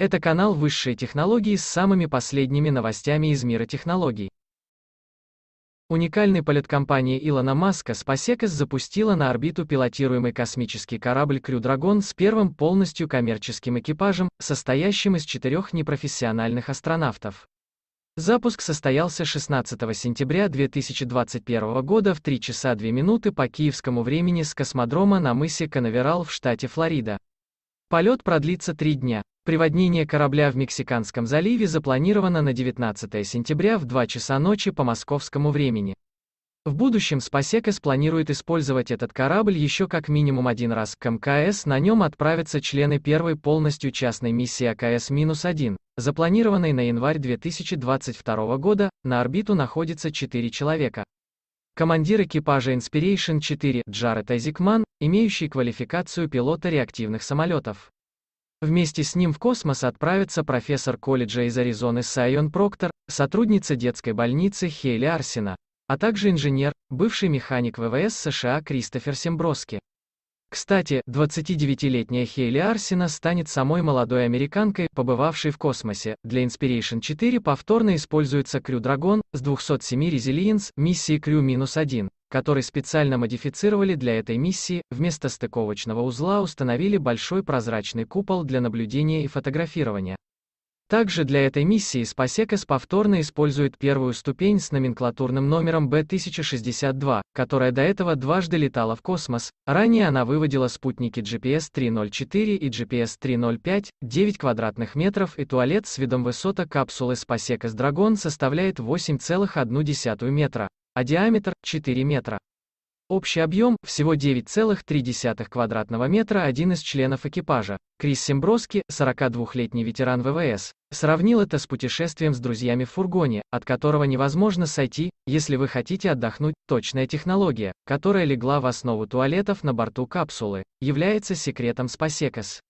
Это канал высшей технологии с самыми последними новостями из мира технологий. Уникальный полет компании Илона Маска SpaceX запустила на орбиту пилотируемый космический корабль Crew Dragon с первым полностью коммерческим экипажем, состоящим из четырех непрофессиональных астронавтов. Запуск состоялся 16 сентября 2021 года в 3 часа 2 минуты по киевскому времени с космодрома на мысе Канаверал в штате Флорида. Полет продлится три дня. Приводнение корабля в Мексиканском заливе запланировано на 19 сентября в 2 часа ночи по московскому времени. В будущем Спасекас планирует использовать этот корабль еще как минимум один раз. К МКС на нем отправятся члены первой полностью частной миссии АКС-1, запланированной на январь 2022 года, на орбиту находится 4 человека. Командир экипажа Inspiration 4 Джаред Айзикман, имеющий квалификацию пилота реактивных самолетов. Вместе с ним в космос отправится профессор колледжа из Аризоны Сайон Проктор, сотрудница детской больницы Хейли Арсина, а также инженер, бывший механик ВВС США Кристофер Семброски. Кстати, 29-летняя Хейли Арсина станет самой молодой американкой, побывавшей в космосе. Для Inspiration 4 повторно используется Crew Dragon с 207 Resilience миссии Crew-1 который специально модифицировали для этой миссии, вместо стыковочного узла установили большой прозрачный купол для наблюдения и фотографирования. Также для этой миссии SpaceX повторно использует первую ступень с номенклатурным номером B1062, которая до этого дважды летала в космос. А ранее она выводила спутники GPS 304 и GPS 305, 9 квадратных метров и туалет с видом высота капсулы SpaceX Dragon составляет 8,1 метра а диаметр 4 метра. Общий объем всего 9,3 квадратного метра. Один из членов экипажа, Крис Симброски, 42-летний ветеран ВВС, сравнил это с путешествием с друзьями в фургоне, от которого невозможно сойти, если вы хотите отдохнуть. Точная технология, которая легла в основу туалетов на борту капсулы, является секретом Спасекос.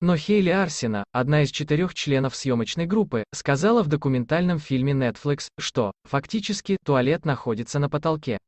Но Хейли Арсина, одна из четырех членов съемочной группы, сказала в документальном фильме Netflix, что, фактически, туалет находится на потолке.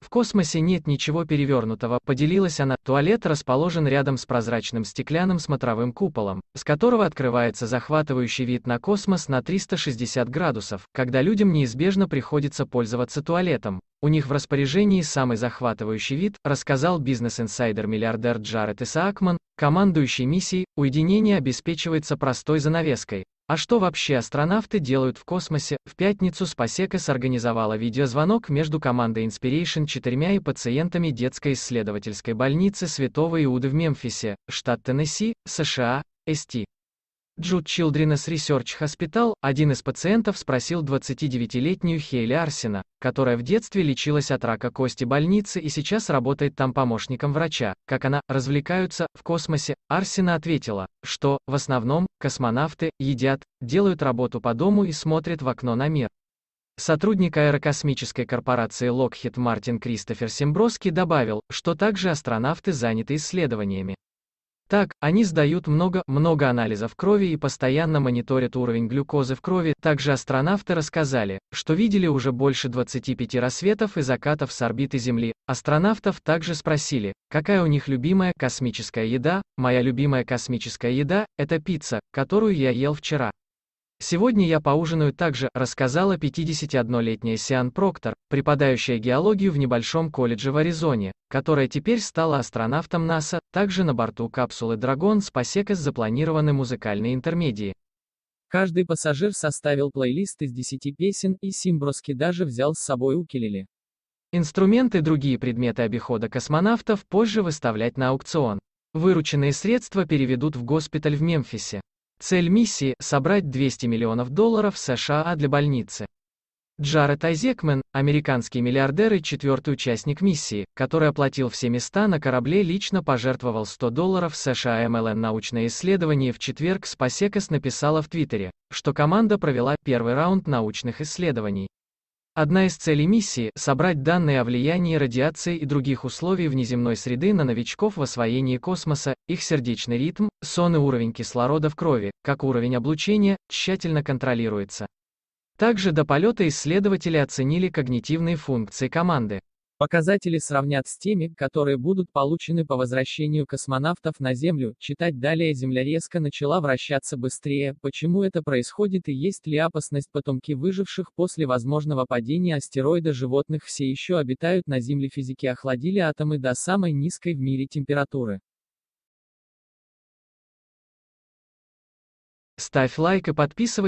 В космосе нет ничего перевернутого, поделилась она. Туалет расположен рядом с прозрачным стеклянным смотровым куполом, с которого открывается захватывающий вид на космос на 360 градусов, когда людям неизбежно приходится пользоваться туалетом. У них в распоряжении самый захватывающий вид, рассказал бизнес-инсайдер-миллиардер Джаред Исаакман, командующий миссией, уединение обеспечивается простой занавеской, а что вообще астронавты делают в космосе? В пятницу Спасека сорганизовала видеозвонок между командой Inspiration четырьмя и пациентами детской исследовательской больницы Святого Иуда в Мемфисе, штат Теннесси, США, СТ. Jude Children's Research Hospital, один из пациентов спросил 29-летнюю Хейли Арсина, которая в детстве лечилась от рака кости больницы и сейчас работает там помощником врача, как она «развлекаются» в космосе. Арсина ответила, что, в основном, космонавты едят, делают работу по дому и смотрят в окно на мир. Сотрудник аэрокосмической корпорации Lockheed Martin Кристофер Симброски добавил, что также астронавты заняты исследованиями. Так, они сдают много-много анализов крови и постоянно мониторят уровень глюкозы в крови. Также астронавты рассказали, что видели уже больше 25 рассветов и закатов с орбиты Земли. Астронавтов также спросили, какая у них любимая космическая еда. Моя любимая космическая еда – это пицца, которую я ел вчера. Сегодня я поужинаю также, рассказала 51-летняя Сиан Проктор, преподающая геологию в небольшом колледже в Аризоне, которая теперь стала астронавтом НАСА, также на борту капсулы «Драгон» с Пасекас запланированы музыкальные интермедии. Каждый пассажир составил плейлист из 10 песен, и Симброски даже взял с собой укелеле. Инструменты и другие предметы обихода космонавтов позже выставлять на аукцион. Вырученные средства переведут в госпиталь в Мемфисе. Цель миссии – собрать 200 миллионов долларов США для больницы. Джаред Айзекмен, американский миллиардер и четвертый участник миссии, который оплатил все места на корабле, лично пожертвовал 100 долларов США МЛН научное исследование в четверг Спасекас написала в Твиттере, что команда провела первый раунд научных исследований. Одна из целей миссии – собрать данные о влиянии радиации и других условий внеземной среды на новичков в освоении космоса, их сердечный ритм, сон и уровень кислорода в крови, как уровень облучения, тщательно контролируется. Также до полета исследователи оценили когнитивные функции команды. Показатели сравнят с теми, которые будут получены по возвращению космонавтов на Землю. Читать далее Земля резко начала вращаться быстрее, почему это происходит и есть ли опасность потомки выживших после возможного падения астероида животных все еще обитают на Земле физики охладили атомы до самой низкой в мире температуры. Ставь лайк и подписывайся.